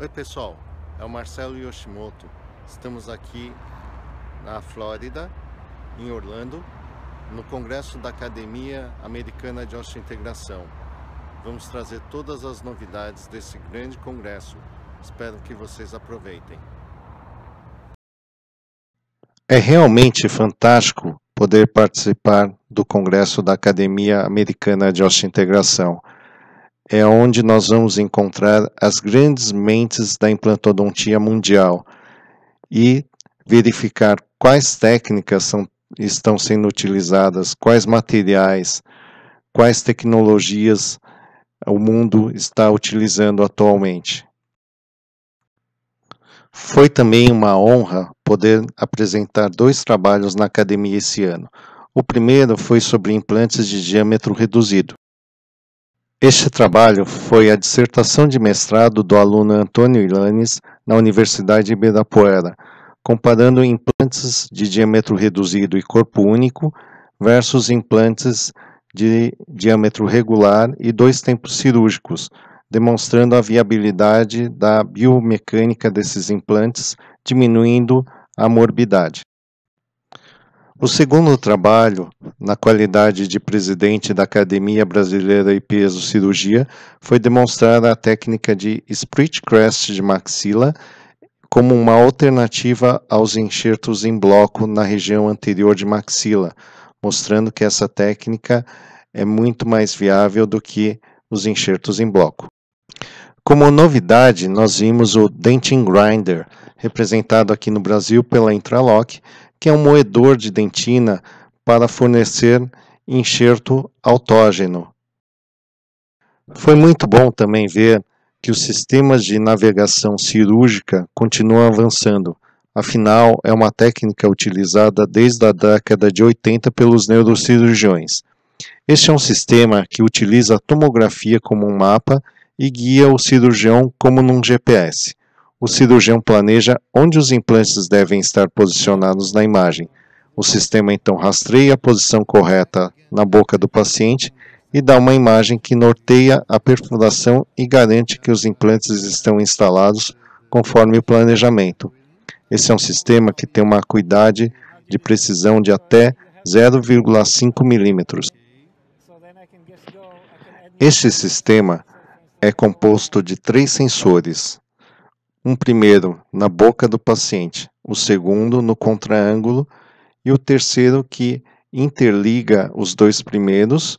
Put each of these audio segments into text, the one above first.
Oi pessoal, é o Marcelo Yoshimoto. Estamos aqui na Flórida, em Orlando, no Congresso da Academia Americana de Osteointegração. Vamos trazer todas as novidades desse grande congresso. Espero que vocês aproveitem. É realmente fantástico poder participar do Congresso da Academia Americana de Osteointegração é onde nós vamos encontrar as grandes mentes da implantodontia mundial e verificar quais técnicas são, estão sendo utilizadas, quais materiais, quais tecnologias o mundo está utilizando atualmente. Foi também uma honra poder apresentar dois trabalhos na academia esse ano. O primeiro foi sobre implantes de diâmetro reduzido, este trabalho foi a dissertação de mestrado do aluno Antônio Ilanes na Universidade de Ibirapuera, comparando implantes de diâmetro reduzido e corpo único versus implantes de diâmetro regular e dois tempos cirúrgicos, demonstrando a viabilidade da biomecânica desses implantes, diminuindo a morbidade. O segundo trabalho, na qualidade de presidente da Academia Brasileira de Peso Cirurgia, foi demonstrar a técnica de split crest de maxila como uma alternativa aos enxertos em bloco na região anterior de maxila, mostrando que essa técnica é muito mais viável do que os enxertos em bloco. Como novidade, nós vimos o Dentin Grinder, representado aqui no Brasil pela Intralock, que é um moedor de dentina para fornecer enxerto autógeno. Foi muito bom também ver que os sistemas de navegação cirúrgica continuam avançando. Afinal, é uma técnica utilizada desde a década de 80 pelos neurocirurgiões. Este é um sistema que utiliza a tomografia como um mapa e guia o cirurgião como num GPS. O cirurgião planeja onde os implantes devem estar posicionados na imagem. O sistema então rastreia a posição correta na boca do paciente e dá uma imagem que norteia a perfuração e garante que os implantes estão instalados conforme o planejamento. Esse é um sistema que tem uma acuidade de precisão de até 0,5 milímetros. Este sistema é composto de três sensores, um primeiro na boca do paciente, o segundo no contraângulo e o terceiro que interliga os dois primeiros,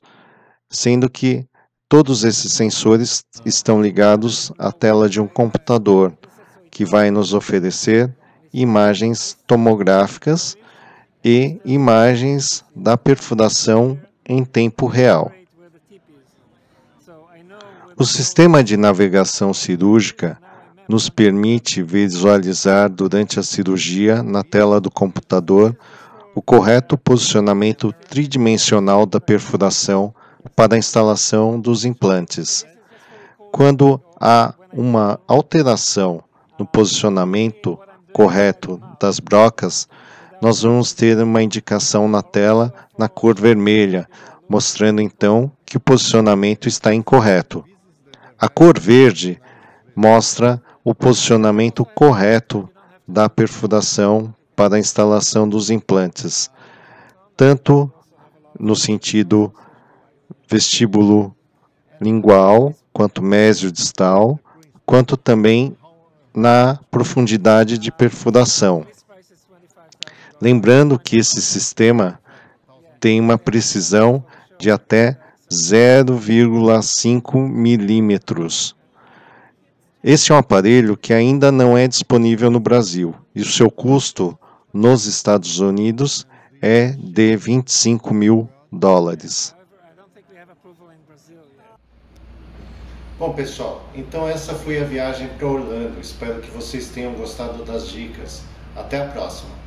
sendo que todos esses sensores estão ligados à tela de um computador que vai nos oferecer imagens tomográficas e imagens da perfuração em tempo real. O sistema de navegação cirúrgica nos permite visualizar durante a cirurgia na tela do computador o correto posicionamento tridimensional da perfuração para a instalação dos implantes. Quando há uma alteração no posicionamento correto das brocas, nós vamos ter uma indicação na tela na cor vermelha, mostrando então que o posicionamento está incorreto. A cor verde mostra o posicionamento correto da perfuração para a instalação dos implantes, tanto no sentido vestíbulo lingual, quanto mésio distal, quanto também na profundidade de perfuração. Lembrando que esse sistema tem uma precisão de até 0,5 milímetros este é um aparelho que ainda não é disponível no Brasil e o seu custo nos Estados Unidos é de 25 mil dólares. Bom, pessoal, então essa foi a viagem para Orlando. Espero que vocês tenham gostado das dicas. Até a próxima!